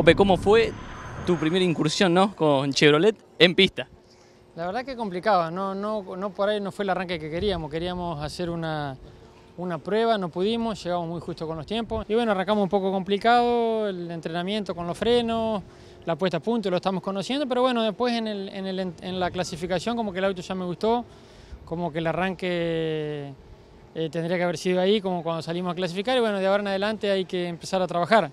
Ope, ¿cómo fue tu primera incursión ¿no? con Chevrolet en pista? La verdad que complicado, no, no, no por ahí no fue el arranque que queríamos, queríamos hacer una, una prueba, no pudimos, llegamos muy justo con los tiempos. Y bueno, arrancamos un poco complicado, el entrenamiento con los frenos, la puesta a punto, lo estamos conociendo, pero bueno, después en, el, en, el, en la clasificación como que el auto ya me gustó, como que el arranque eh, tendría que haber sido ahí, como cuando salimos a clasificar, y bueno, de ahora en adelante hay que empezar a trabajar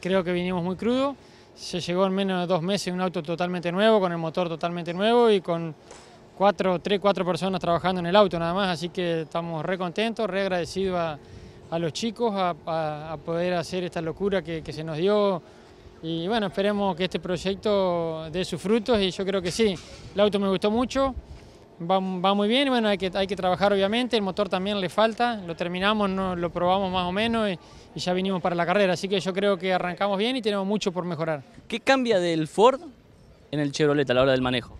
creo que vinimos muy crudo. Se llegó en menos de dos meses un auto totalmente nuevo, con el motor totalmente nuevo y con cuatro, tres, cuatro personas trabajando en el auto nada más, así que estamos re contentos, re agradecidos a, los chicos a, poder hacer esta locura que, se nos dio y bueno, esperemos que este proyecto dé sus frutos y yo creo que sí, el auto me gustó mucho, va, muy bien, bueno, hay que, hay que trabajar obviamente, el motor también le falta, lo terminamos, lo probamos más o menos y, ya vinimos para la carrera, así que yo creo que arrancamos bien y tenemos mucho por mejorar. ¿Qué cambia del Ford en el Chevrolet a la hora del manejo?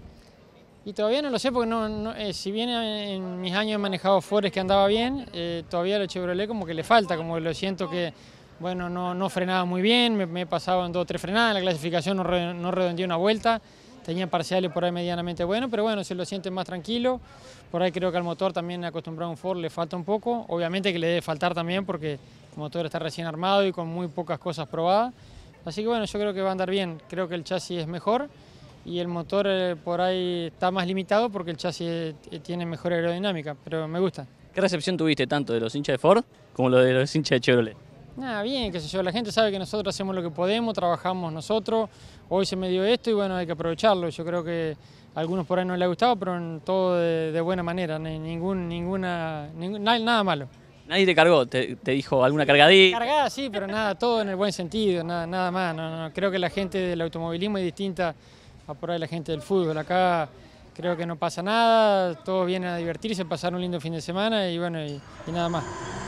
Y todavía no lo sé porque no, eh, si bien en mis años he manejado Fords que andaba bien, eh, todavía el Chevrolet como que le falta, como lo siento que bueno, no, no frenaba muy bien, me, me he pasado en dos o tres frenadas, en la clasificación no, re, no una vuelta tenía parciales por ahí medianamente buenos, pero bueno, se lo siente más tranquilo. Por ahí creo que al motor también acostumbrado a un Ford le falta un poco. Obviamente que le debe faltar también porque el motor está recién armado y con muy pocas cosas probadas. Así que bueno, yo creo que va a andar bien. Creo que el chasis es mejor y el motor eh, por ahí está más limitado porque el chasis eh, tiene mejor aerodinámica, pero me gusta. ¿Qué recepción tuviste tanto de los hinchas de Ford como lo de los hinchas de Chevrolet? Nada, ah, bien, qué sé yo, la gente sabe que nosotros hacemos lo que podemos, trabajamos nosotros, hoy se me dio esto y bueno, hay que aprovecharlo. Yo creo que a algunos por ahí no les ha gustado, pero todo de, buena manera, ni ningún, ninguna, nada malo. Nadie te cargó, te, dijo alguna cargadita. Cargada, sí, pero nada, todo en el buen sentido, nada, nada más. creo que la gente del automovilismo es distinta a por ahí la gente del fútbol. Acá creo que no pasa nada, todos vienen a divertirse, pasar un lindo fin de semana y bueno, y nada más.